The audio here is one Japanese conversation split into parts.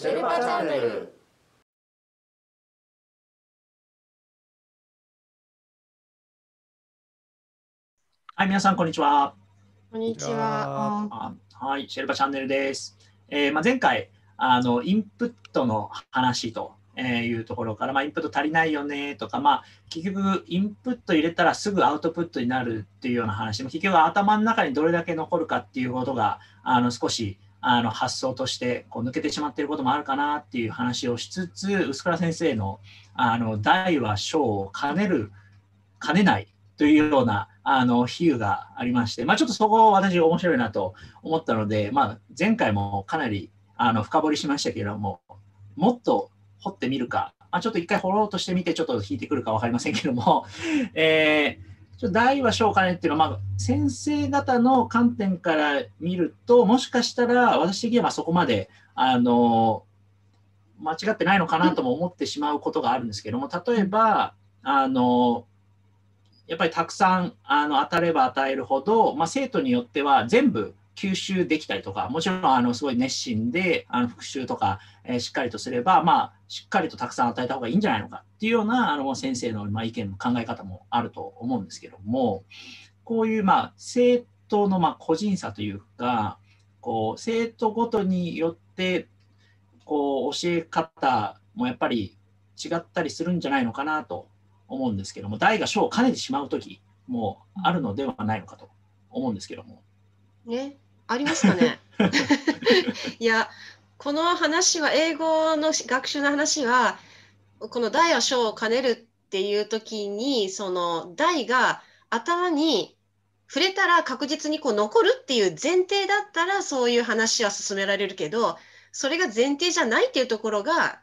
シェルパチャンネルはい、皆さん、こんにちは。こんにちは。はい、シェルパチャンネルです。えー、まあ、前回、あの、インプットの話と。えいうところから、まあ、インプット足りないよねとか、まあ、結局インプット入れたらすぐアウトプットになるっていうような話も結局頭の中にどれだけ残るかっていうことがあの少しあの発想としてこう抜けてしまっていることもあるかなっていう話をしつつ薄倉先生のあの大は小を兼ねる兼ねないというようなあの比喩がありまして、まあ、ちょっとそこを私面白いなと思ったので、まあ、前回もかなりあの深掘りしましたけれどももっと掘ってみるか、まあ、ちょっと一回掘ろうとしてみてちょっと引いてくるか分かりませんけども、えーちょ大は小かねっていうのは、まあ、先生方の観点から見ると、もしかしたら私的にはそこまで、あの、間違ってないのかなとも思ってしまうことがあるんですけども、例えば、あの、やっぱりたくさんあの当たれば与えるほど、まあ、生徒によっては全部吸収できたりとか、もちろんあのすごい熱心であの復習とか、えー、しっかりとすれば、まあ、しっかりとたくさん与えた方がいいんじゃないのかっていうようなあの先生の、まあ、意見の考え方もあると思うんですけども、こういう、まあ、生徒の、まあ、個人差というか、こう生徒ごとによってこう教え方もやっぱり違ったりするんじゃないのかなと思うんですけども、大が小を兼ねてしまう時もあるのではないのかと思うんですけども。ね、ありましたね。いや、この話は、英語の学習の話は、この大や小を兼ねるっていう時に、その大が頭に触れたら確実にこう残るっていう前提だったら、そういう話は進められるけど、それが前提じゃないっていうところが、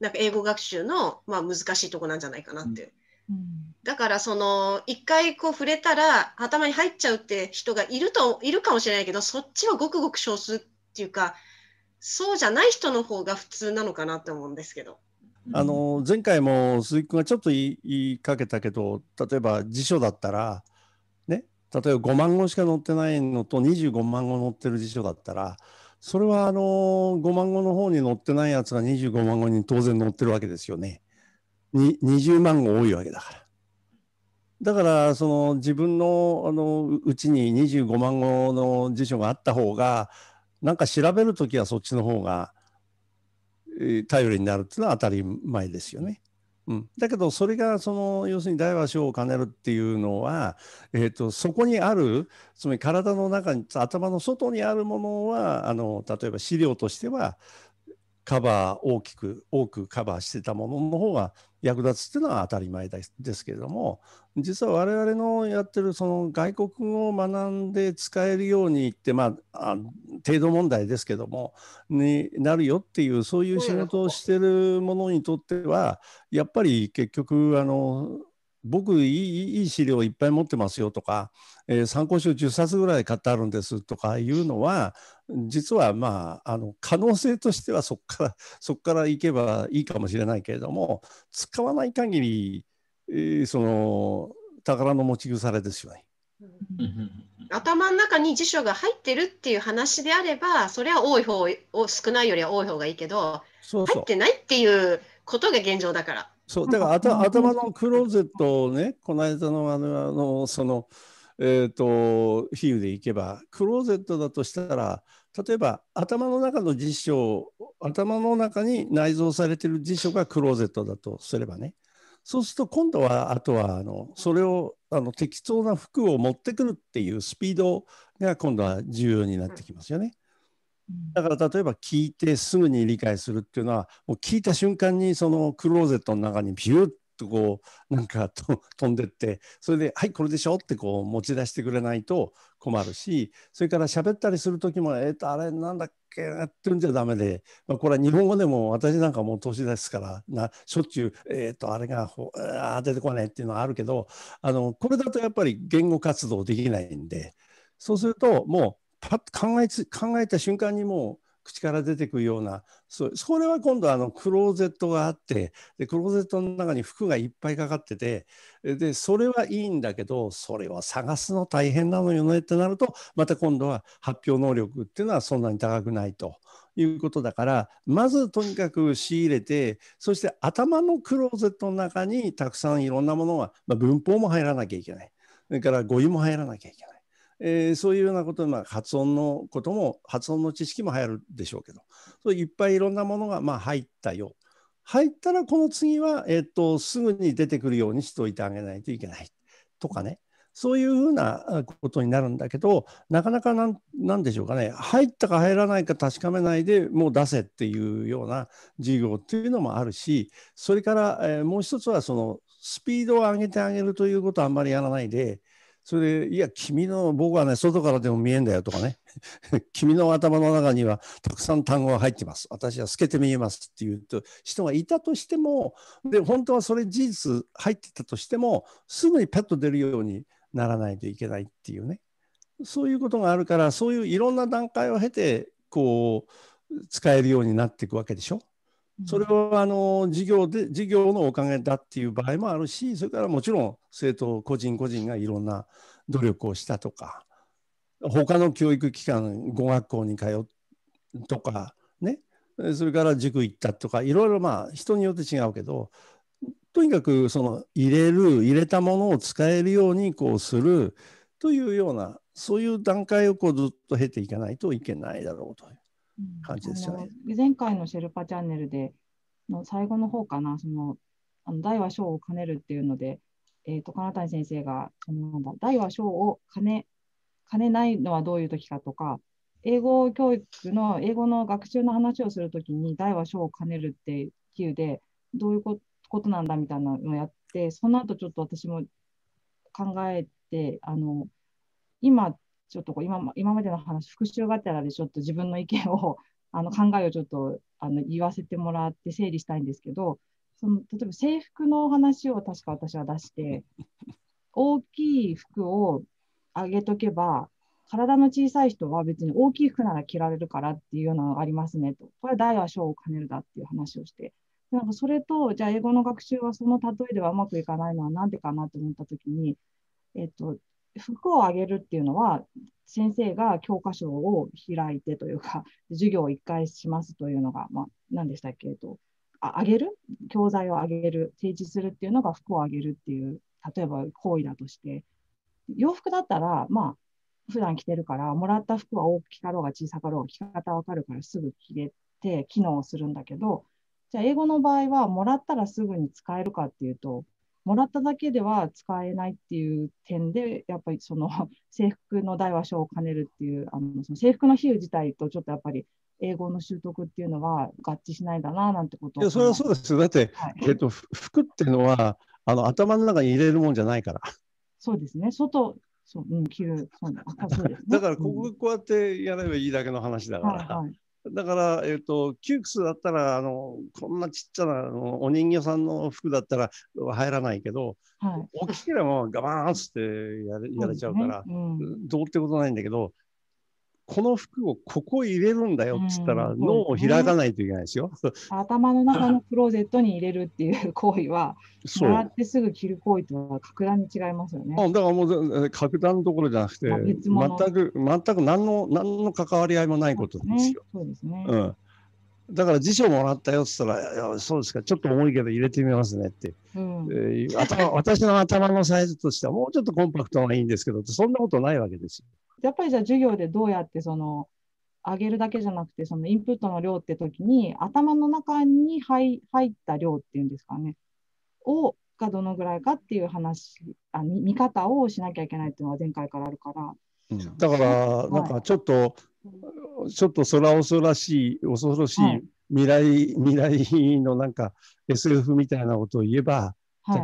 なんか英語学習の、まあ、難しいとこなんじゃないかなってだからその一回こう触れたら頭に入っちゃうって人がいるといるかもしれないけどそっちはごくごく少数っていうかそうじゃない人の方が普通なのかなって思うんですけど。あの前回も鈴木君がちょっと言いかけたけど例えば辞書だったら、ね、例えば5万語しか載ってないのと25万語載ってる辞書だったらそれはあの5万語の方に載ってないやつが25万語に当然載ってるわけですよね。に20万語多いわけだから。だからその自分のあのうちに25万語の辞書があった方がなんか調べる時はそっちの方が頼りになるっていうのは当たり前ですよね。うん、だけどそれがその要するに大和小を兼ねるっていうのは、えーと、とそこにあるつまり体の中に頭の外にあるものはあの例えば資料としてはカバー大きく多くカバーしてたものの方が役立つっていうのは当たり前ですけれども実は我々のやってるその外国語を学んで使えるようにってまあ程度問題ですけどもになるよっていうそういう仕事をしてるものにとってはやっぱり結局あの僕いい資料いっぱい持ってますよとか、えー、参考書10冊ぐらい買ってあるんですとかいうのは実はまああの可能性としてはそこから そこから行けばいいかもしれないけれども使わない限り、えー、その宝の持ち腐れですよね。頭の中に辞書が入ってるっていう話であればそれは多い方を少ないよりは多い方がいいけど入ってないっていうことが現状だから。そうだから頭のクローゼットをねこの間のあのあのそのえっ、ー、と比喩でいけばクローゼットだとしたら例えば頭の中の辞書頭の中に内蔵されてる辞書がクローゼットだとすればねそうすると今度はあとはあのそれをあの適当な服を持ってくるっていうスピードが今度は重要になってきますよね。だから例えば聞いてすぐに理解するっていうのはもう聞いた瞬間にそのクローゼットの中にビュッとこうなんかと飛んでってそれで「はいこれでしょ」ってこう持ち出してくれないと困るしそれから喋ったりする時も「えっ、ー、とあれなんだっけ?」ってんじゃダメで、まあ、これは日本語でも私なんかもう年ですからなしょっちゅう「えっ、ー、とあれがほあ出てこない」っていうのはあるけどあのこれだとやっぱり言語活動できないんでそうするともうパッと考えつ考えた瞬間にもう口から出てくるようなそそれは今度あのクローゼットがあってでクローゼットの中に服がいっぱいかかっててでそれはいいんだけどそれは探すの大変なのよねってなるとまた今度は発表能力っていうのはそんなに高くないということだからまずとにかく仕入れてそして頭のクローゼットの中にたくさんいろんなものが、まあ、文法も入らなきゃいけないそれから語彙も入らなきゃいけない。えー、そういうようなことまあ、発音のことも発音の知識も入るでしょうけどそういっぱいいろんなものがまあ入ったよ入ったらこの次は、えーと、とすぐに出てくるようにしておいてあげないといけないとかねそういうふうなことになるんだけどなかなかなんなんでしょうかね入ったか入らないか確かめないでもう出せっていうような授業っていうのもあるしそれから、えー、もう一つはそのスピードを上げてあげるということはあんまりやらないでそれで、いや、君の、僕はね、外からでも見えんだよとかね、君の頭の中にはたくさん単語が入ってます。私は透けて見えますっていうと人がいたとしても、で、本当はそれ事実入ってたとしても、すぐにパッと出るようにならないといけないっていうね。そういうことがあるから、そういういろんな段階を経て、こう、使えるようになっていくわけでしょ。それはあの事業で事業のおかげだっていう場合もあるしそれからもちろん生徒個人個人がいろんな努力をしたとか他の教育機関語学校に通うとかねそれから塾行ったとかいろいろまあ人によって違うけどとにかくその入れる入れたものを使えるようにこうするというようなそういう段階をこうずっと経ていかないといけないだろうという。感じですよね。前回のシェルパチャンネルでの最後の方かな、そのあの大は小を兼ねるっていうので、えーと、金谷先生が大は小を兼ね兼ねないのはどういう時かとか、英語教育の英語の学習の話をするときに大は小を兼ねるっていうでどういうことなんだみたいなのをやって、その後ちょっと私も考えて、あの今ちょっとこう今今までの話、復習があったらで、ちょっと自分の意見を、あの考えをちょっとあの言わせてもらって整理したいんですけど、その例えば制服の話を確か私は出して、大きい服をあげとけば、体の小さい人は別に大きい服なら着られるからっていうようなのがありますねと。これは大は小を兼ねるだっていう話をして。なんかそれと、じゃあ英語の学習はその例えではうまくいかないのはなんでかなと思ったときに、えっと、服をあげるっていうのは、先生が教科書を開いてというか、授業を1回しますというのが、まあ、何でしたっけ、と、ああげる教材をあげる、提示するっていうのが服をあげるっていう、例えば行為だとして、洋服だったら、まあ、普段着てるから、もらった服は大きかろうが小さかろうが着方わかるからすぐ着れて機能するんだけど、じゃあ英語の場合はもらったらすぐに使えるかっていうと、もらっただけでは使えないっていう点で、やっぱりその 制服の大和賞を兼ねるっていう、あのその制服の比喩自体とちょっとやっぱり英語の習得っていうのは合致しないだななんてこといやそれはそうですよ。だって、はい、えっと、服っていうのはあの頭の中に入れるもんじゃないから。そうですね。外そう、うん、着る。そうだ、ね、だからこここうやってやればいいだけの話だから。はいはいだから、えーと、窮屈だったらあのこんなちっちゃなあのお人形さんの服だったら入らないけど、はい、大きければガバーンってやれやれちゃうから、ねうん、どうってことないんだけどこの服をここ入れるんだよっつったら、脳を開かないといけないですよ。頭の中のクローゼットに入れるっていう行為は、そう習ってすぐ着る行為とは格段に違いますよね。だからもう格段のところじゃなくて、全く全く何の何の関わり合いもないことなんですよ。そうですね。うすねうん。だから辞書もらったよっつったら、そうですか、ちょっと重いけど入れてみますねって、うんえー、頭私の頭のサイズとしてはもうちょっとコンパクトがいいんですけど、そんなことないわけですよ。やっぱりじゃあ授業でどうやってその上げるだけじゃなくてそのインプットの量って時に頭の中に入入った量っていうんですかねをがどのぐらいかっていう話あ見方をしなきゃいけないっていうのは前回からあるから。うん、だから、なんかちょっと、はい、ちょっとそお恐らしい、恐ろしい、はい未来未来のなんか SF みたいなことを言えば、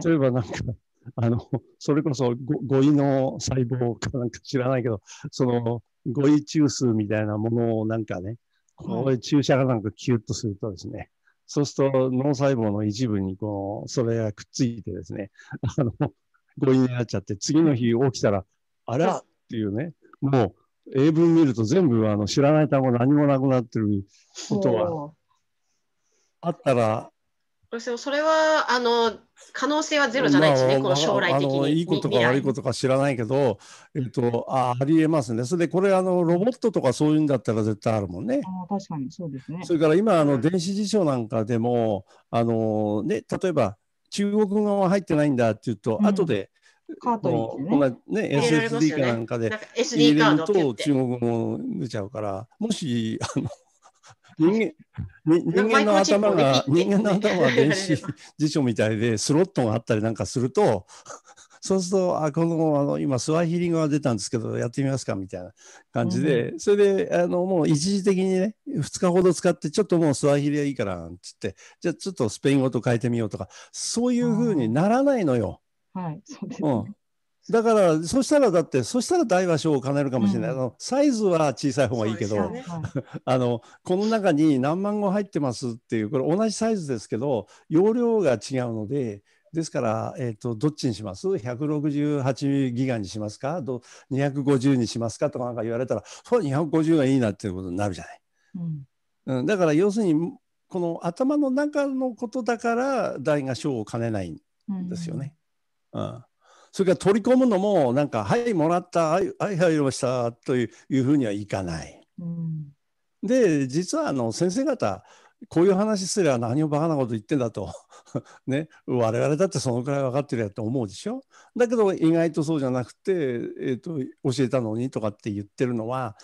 例えばなんか、はい、あの、それこそ語彙の細胞かなんか知らないけど、その語彙中枢みたいなものをなんかね、こう注射がなんかキュッとするとですね、そうすると脳細胞の一部にこう、それがくっついてですね、あの、語彙になっちゃって、次の日起きたら、あらっていうね、もう英文見ると全部あの知らない単語何もなくなってることは、あったらそれはあの可能性はゼロじゃないですね、まあ、この将来的に。いいことか悪いことか知らないけど、えっと、あありえますね。それで、これあの、ロボットとかそういうんだったら絶対あるもんね。あ確かにそうですねそれから今あの、電子辞書なんかでも、あのね、例えば、中国語は入ってないんだっていうと、うん、後で、カートリッジね。ね、SSD かなんかで入れると中国語出ちゃうから、もし、あの、人間人間の頭が、人間の頭は電子辞書みたいで、スロットがあったりなんかすると、そうすると、あ、この、あの、今、スワヒリングが出たんですけど、やってみますかみたいな感じで、うん、それで、あの、もう一時的にね、2日ほど使って、ちょっともうスワヒリはいいから、つって、じゃあちょっとスペイン語と変えてみようとか、そういうふうにならないのよ。はい、そうです、ね、うんだから、そしたらだって、そしたら大は小を兼ねるかもしれない、うん、あのサイズは小さい方がいいけど、ね、あのこの中に何万語入ってますっていう、これ同じサイズですけど、容量が違うので、ですから、えーと、どっちにします ?168 ギガにしますかど ?250 にしますかとかなんか言われたら、そう250がいいなっていうことになるじゃない。うん、うん、だから要するに、この頭の中のことだから、大が小を兼ねないんですよね。うん、うんそれから取り込むのもなんか「はいもらったはいはい入りました」というふうにはいかない。うん、で実はあの先生方こういう話すれば何をバカなこと言ってんだと ね、我々だってそのくらい分かってるやと思うでしょだけど意外とそうじゃなくて、えーと、と教えたのにとかって言ってるのは、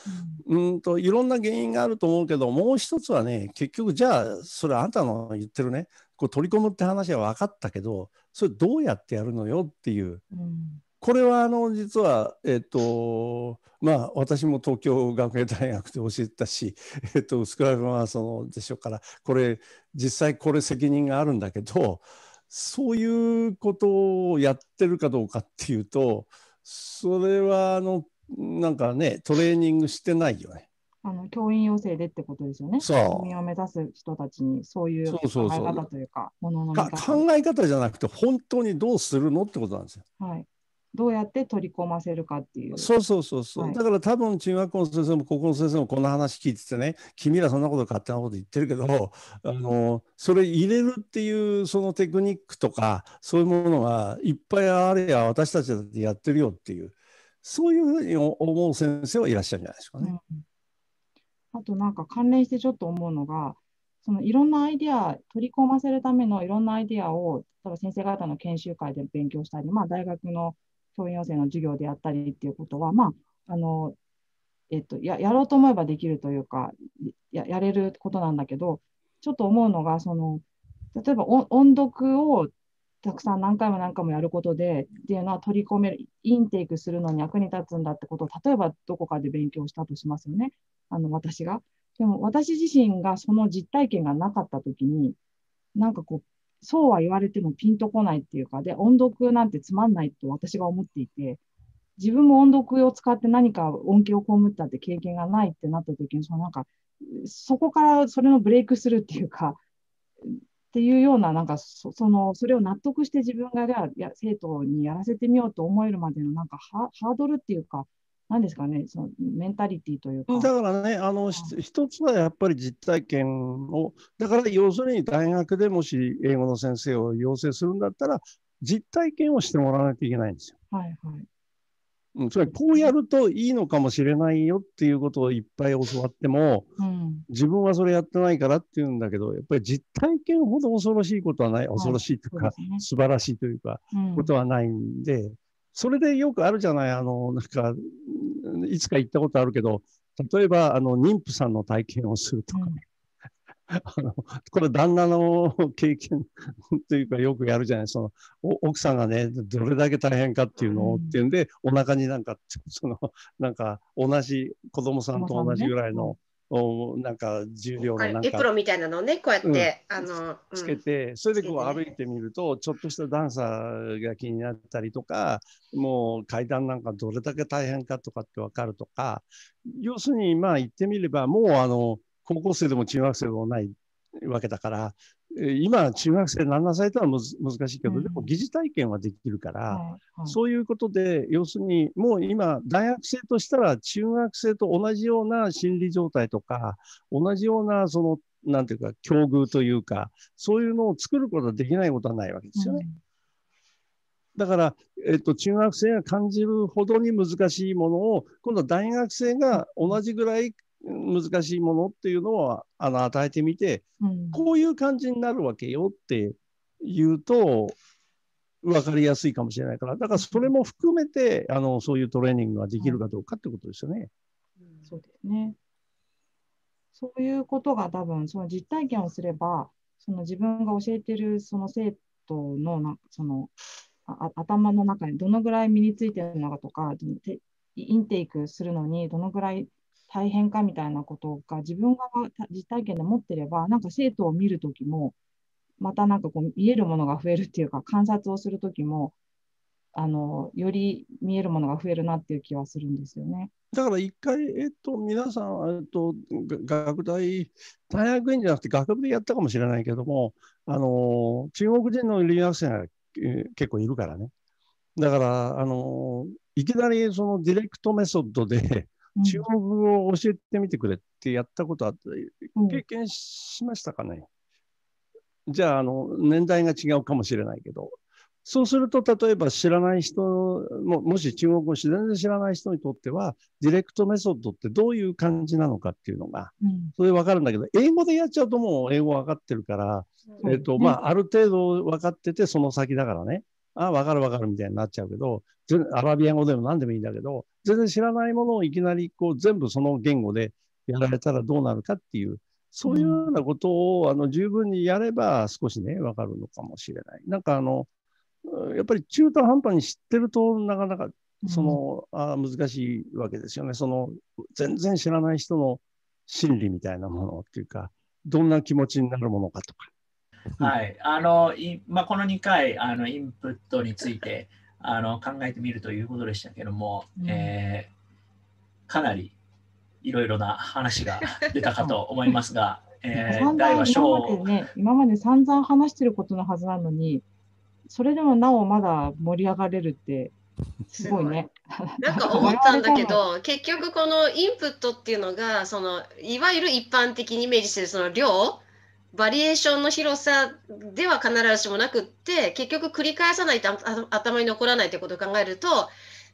うん、うんといろんな原因があると思うけどもう一つはね結局じゃあそれあんたの言ってるねこう取り込むって話は分かったけどそれどうやってやるのよっていう、うん、これはあの実はえっ、ー、とまあ私も東京学芸大学で教えてたし、えっ、ー、と薄ブ君はそのでしょからこれ実際これ責任があるんだけどそういうことをやってるかどうかっていうとそれはあのなんかねトレーニングしてないよね。あの教員養成でってことですよね。教員を目指す人たちにそういう考え方というか、ものの考え方じゃなくて、本当にどうするのってことなんですよ。はい、どうやって取り込ませるかっていう。そうそうそうそう、はい、だから多分中学校の先生も高校の先生もこんな話聞いててね君らそんなこと勝手なこと言ってるけどあのそれ入れるっていうそのテクニックとかそういうものがいっぱいあれや私たちだってやってるよっていうそういうふうに思う先生はいらっしゃるんじゃないですかね。うんあとなんか関連してちょっと思うのが、そのいろんなアイディア、取り込ませるためのいろんなアイディアを、例えば先生方の研修会で勉強したり、まあ、大学の教員養成の授業でやったりっていうことは、まああのえっと、ややろうと思えばできるというかや、やれることなんだけど、ちょっと思うのが、その例えば音読をたくさん何回も何回もやることでっていうのは取り込めるインテークするのに役に立つんだってことを例えばどこかで勉強したとしますよね。あの私が。でも私自身がその実体験がなかった時に、なんかこう、そうは言われてもピンとこないっていうか、で、音読なんてつまんないと私が思っていて、自分も音読を使って何か恩恵を被ったって経験がないってなった時に、そのなんか、そこからそれのブレイクするっていうか、っていうような、なんかその、それを納得して自分が生徒にやらせてみようと思えるまでの、なんかハードルっていうか、何ですかね、そのメンタリティというか。だからね、あの、一つはやっぱり実体験を、だから要するに大学でもし英語の先生を養成するんだったら、実体験をしてもらわないといけないんですよ。はいはい。うん、つまりこうやるといいのかもしれないよっていうことをいっぱい教わっても、うん、自分はそれやってないからっていうんだけどやっぱり実体験ほど恐ろしいことはない恐ろしいというか、はい、うね、素晴らしいというか、うん、ことはないんで、それでよくあるじゃない、あの、なんか、いつか行ったことあるけど、例えば、あの、妊婦さんの体験をするとか、うん、あのこれ旦那の経験というかよくやるじゃないその奥さんがねどれだけ大変かっていうのを、っていうんでお腹になんかそのなんか同じ子供さんと同じぐらいのおなんか重量のエプロンみたいなのをねこうやって、うん、あの、つけてそれでこう歩いてみると、ちょっとした段差が気になったりとかもう階段なんかどれだけ大変かとかって分かるとか要するにまあ言ってみればもうあの高校生でも中学生でもないわけだから今、中学生何なさいとは難しいけど、でも疑似体験はできるから、そういうことで、要するに、もう今、大学生としたら、中学生と同じような心理状態とか、同じような、その、なんていうか、境遇というか、そういうのを作ることはできないことはないわけですよね。だから、えっと、中学生が感じるほどに難しいものを、今度は大学生が同じぐらい難しいものっていうのはあの与えてみて、うん、こういう感じになるわけよって言うと分かりやすいかもしれないからだからそれも含めてあのそういうトレーニングができるかどうかってことですよね。うん、そうですねそういうことが多分その実体験をすればその自分が教えてるその生徒のなそのあ頭の中にどのぐらい身についてるのかとかインテークするのにどのぐらい大変かみたいなことが自分が実体験で持ってればなんか生徒を見るときもまたなんかこう見えるものが増えるっていうか観察をするときもあのより見えるものが増えるなっていう気はするんですよね。だから一回、えっと、皆さん、えっと、学大、大学院じゃなくて学部でやったかもしれないけども、あの、中国人の留学生が、え結構いるからね。だから、あの、いきなりそのディレクトメソッドで中国語を教えてみてくれってやったことあった、経験しましたかね、うん、じゃあ、あの、年代が違うかもしれないけど、そうすると、例えば知らない人も、もし中国語を全然知らない人にとっては、ディレクトメソッドってどういう感じなのかっていうのが、それでわかるんだけど、英語でやっちゃうともう英語わかってるから、えっ、と、まあ、ある程度分かってて、その先だからね、ああ、わかるわかるみたいになっちゃうけど、アラビア語でも何でもいいんだけど、全然知らないものをいきなりこう全部その言語でやられたらどうなるかっていう、そういうようなことを、あの十分にやれば少しね、わかるのかもしれない。なんかあの、やっぱり中途半端に知ってると、なかなかその、うん、あ難しいわけですよね。その全然知らない人の心理みたいなものっていうか、どんな気持ちになるものかとか。はい、あの、まあ、この2回、あのインプットについてあの考えてみるということでしたけども、うん、えー、かなりいろいろな話が 出たかと思いますが、えー、大は小今まで、ね、今まで散々話してることのはずなのに、それでもなおまだ盛り上がれるって。すごいね。なんか思ったんだけど結局このインプットっていうのがそのいわゆる一般的にイメージしてるその量バリエーションの広さでは必ずしもなくって結局繰り返さないと頭に残らないってことを考えると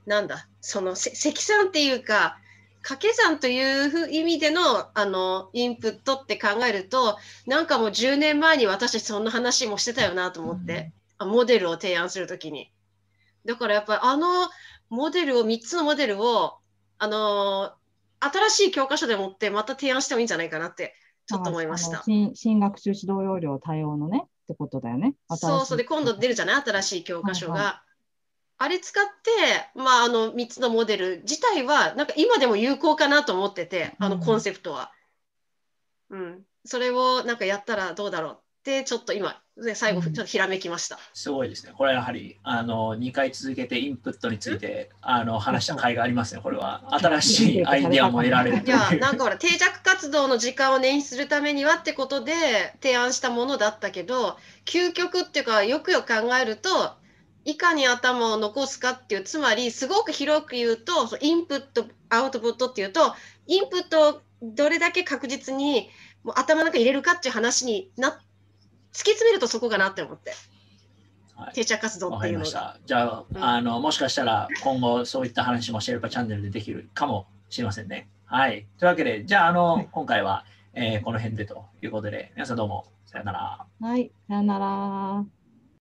なんだその積算っていうか掛け算という意味でのあのインプットって考えるとなんかもう10年前に私たちそんな話もしてたよなと思って、うん、モデルを提案する時に。だからやっぱりあのモデルを3つのモデルをあの新しい教科書でもってまた提案してもいいんじゃないかなってちょっと思いました。新新学習指導要領対応のねってことだよね。そうそうで今度出るじゃない新しい教科書が。はいはいあれ使って、まあ、あの3つのモデル自体はなんか今でも有効かなと思っててあのコンセプトは、うん、うん、それをなんかやったらどうだろうてちょっと今最後ちょっとひらめきました、うん、すごいですねこれはやはりあの2回続けてインプットについてあの話した甲斐がありますねこれは新しいアイディアも得られるいやなんかほら定着活動の時間を捻出するためにはってことで提案したものだったけど究極っていうかよくよく考えるといかに頭を残すかっていうつまりすごく広く言うとインプットアウトプットっていうとインプットをどれだけ確実にもう頭の中入れるかっていう話になって突き詰めるとそこかなって思って。はい、定着活動っていうのが。じゃあうん、あの、もしかしたら今後そういった話もシェルパチャンネルでできるかもしれませんね。はい。というわけで、じゃあ、あの、はい、今回は、えー、この辺でということで、皆さんどうも、さよなら。はい、さよなら。